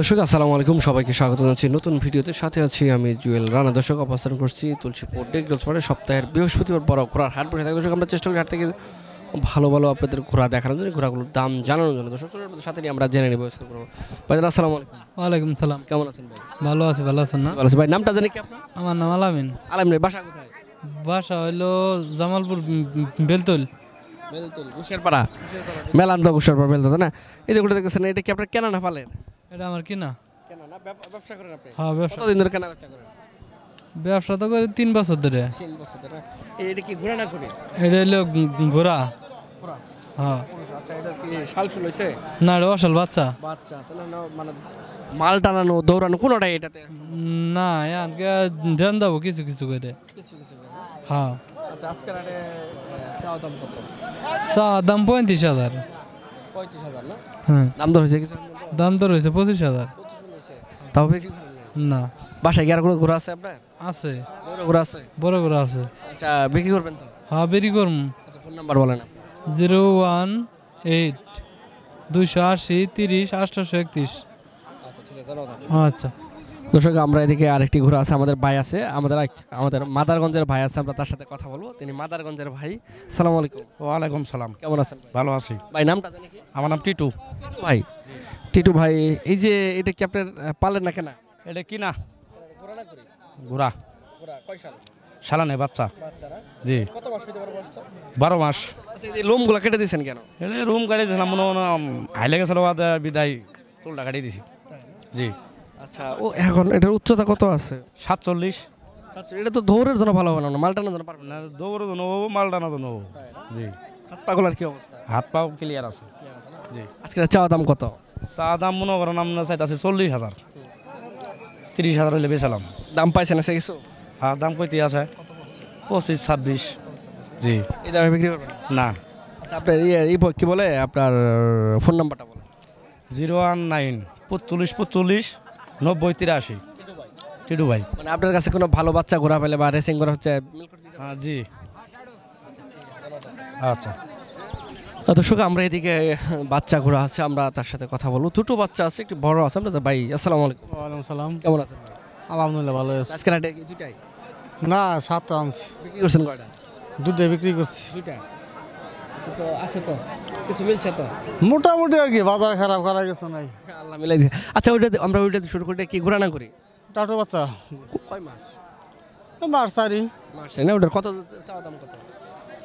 দর্শক আসসালামু আলাইকুম সবাইকে স্বাগত জানাচ্ছি নতুন ভিডিওতে সাথে আছি আমি জুয়েল রানা দর্শক অবস্থান করছি তুলসীপুর ডেগ্রোসপাড়ে সপ্তাহের বৃহস্পতিবার বড় ঘোরার হাট বসে থাকে দর্শক আমরা চেষ্টা করি হাট থেকে ভালো ভালো আপনাদের ঘোরা দেখানোর জন্য ঘোরাগুলোর দাম জানানোর জন্য দর্শক সাথে নিয়ে আমরা জেনে নিব ভাই আসসালামু আলাইকুম ওয়ালাইকুম সালাম কেমন আছেন ভাই ভালো আছি ভালো আছেন না ভালো আছি ভাই নামটা জানি কি আপনার আমার নাম আলামিন আলামিন বাসা কোথায় বাসা হলো জামালপুর বেলতল বেলতল গুশেরপাড়া মেলান্দা তো গুশেরপাড়া বেলতল না এই যে দেখতেছেন এটা কি আপনার কেনা না পালেন এটা আমার কিনা কেনা না ব্যবসা হ্যাঁ, করেন ব্যবসা তো করে তিন বছর ধরে এটা কি ঘোরা না করে এটা হলো ঘোরা হ্যাঁ। আচ্ছা, অসাল বাচ্চা বাচ্চা না মানে মাল টানানো দৌড়ানো কোনোটাই এটাতে না আমাকে ধ্যান দেবো কিছু কিছু কিছু করে হ্যাঁ, হ্যাঁ। আচ্ছা আজকের আরে চাওয়া দাম কত পঁয়ত্রিশ হাজার দাম দর হয়েছে কিছু দাম দর হয়েছে পঁচিশ হাজার তাও না বাসায় কি আর ঘোরা আছে আপনার আছে বড় ঘোরা আছে বড় ঘোরা আছে আচ্ছা বিক্রি করবেন তো হ্যাঁ বিক্রি করব আচ্ছা ফোন নাম্বার বলেন জিরো ওয়ান এইট দুশো আশি তিরিশ আটশোশো একত্রিশ আচ্ছা ঠিক আছে আচ্ছা দর্শক আমরা এদিকে আরেকটি ঘোরা আছে আমাদের ভাই আছে আমাদের আমাদের মাদারগঞ্জের ভাই আছে আমরা তার সাথে কথা বলবো তিনি মাদারগঞ্জের ভাই সালাম আলাইকুম ওয়ালাইকুম সালাম কেমন আছেন ভালো আছি ভাই নামটা আমার নাম টিটু ভাই টিটু ভাই এই যে এটা ক্যাপ্টেন পালেন না কেনা এটা কিনা ঘোরা সালানে বাচ্চা জি বারো মাস আচ্ছা, লোমগুলো কেটে দিয়েছেন কেন এটা রুম কাটিয়ে দিয়েছিলাম মনে মনে হাইলে গেছিল বিদায় চুলটা কাটিয়ে দিছি জি আচ্ছা ও এখন এটার উচ্চতা কত আছে সাতচল্লিশ এটা তো দৌড়ের জন্য ভালো হবে না মালটানোর জন্য পারবে না দৌড়ের জন্য হবো মালটানোর জন্য হবো জি হাত পা পাগুলার কি অবস্থা হাত পাও ক্লিয়ার আছে জি আজকে চা দাম কত চা দাম মনে করেন আপনার চাইতে আছে চল্লিশ হাজার তিরিশ হাজার হলে বেচালাম দাম পাইছে না সে কিছু হ্যাঁ দাম কইতে আছে পঁচিশ ছাব্বিশ জি এই দামে বিক্রি করবেন না আচ্ছা আপনার ইয়ে কী বলে আপনার ফোন নাম্বারটা বলে জিরো ওয়ান নাইন পঁচল্লিশ পঁচল্লিশ নব্বই তিরাশি টিটু ভাই মানে আপনার কাছে কোনো ভালো বাচ্চা ঘোরা পেলে বা রেসিং করা হচ্ছে হ্যাঁ জি আচ্ছা দর্শক আমরা এদিকে বাচ্চা ঘোরা আছে আমরা তার সাথে কথা বলবো দুটো বাচ্চা আছে একটু বড় আছে আমরা ভাই আসসালামু আলাইকুম সালাম কেমন আছেন আলহামদুলিল্লাহ ভালো আছে আজকে দুটাই না সাতটা আনছি বিক্রি করছেন কয়টা দুটাই বিক্রি করছি দুটাই আছে তো কিছু মিলছে তো মোটামুটি আর কি বাজার খারাপ করা গেছে নাই আল্লাহ মিলাই দিয়ে আচ্ছা ওইটা আমরা ওইটা শুরু করে কি ঘোরা না করি টাটো বাচ্চা কয় মাস মাস চারি না ওটার কত চাওয়া দাম কত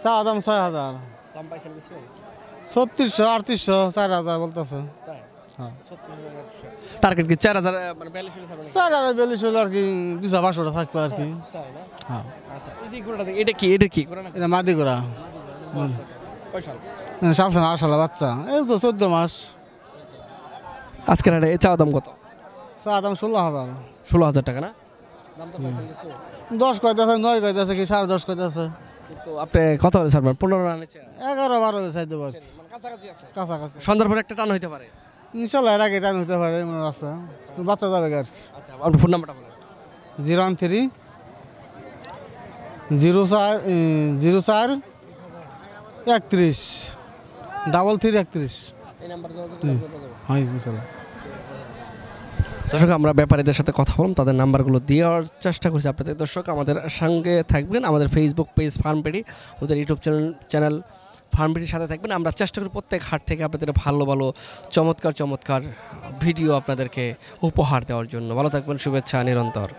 চাওয়া দাম ছয় হাজার দাম পাইছেন কিছু ছত্রিশশো আটত্রিশশো চার হাজার বলতেছে হ্যাঁ। টার্গেট কি চার হাজার মানে চার হাজার বিয়াল্লিশ হলে আর কি দুশো পাঁচশোটা থাকবে আর কি হ্যাঁ আচ্ছা, এটা কি এটা কি এটা মাদি ঘোরা হ্যাঁ, সালসান আশালা বাচ্চা এই তো চোদ্দ মাস আজকের হাটে চা দাম কত চা দাম ষোলো হাজার ষোলো হাজার টাকা না দশ কয়তে আছে নয় কয়তে আছে কি সাড়ে দশ কয়তে আছে আপনি কত হলে ছাড়বেন পনেরো রান এগারো বারো হলে চাই দেবো মানে কাছাকাছি সন্ধ্যার পরে একটা টান হইতে পারে ইনশাল্লাহ এর আগে টান হইতে পারে মনে আছে বাচ্চা যাবে আর আপনার আচ্ছা, ফোন নাম্বারটা বলেন জিরো ওয়ান থ্রি জিরো চার জিরো চার একত্রিশ ডাবল থ্রি একত্রিশ হ্যাঁ, দর্শক আমরা ব্যাপারীদের সাথে কথা বললাম তাদের নাম্বারগুলো দেওয়ার চেষ্টা করছি আপনাদের দর্শক আমাদের সঙ্গে থাকবেন আমাদের ফেসবুক পেজ ফার্মপেডি আমাদের ইউটিউব চ্যানেল চ্যানেল ফার্মপেডির সাথে থাকবেন আমরা চেষ্টা করি প্রত্যেক হাট থেকে আপনাদের ভালো ভালো চমৎকার চমৎকার ভিডিও আপনাদেরকে উপহার দেওয়ার জন্য ভালো থাকবেন শুভেচ্ছা নিরন্তর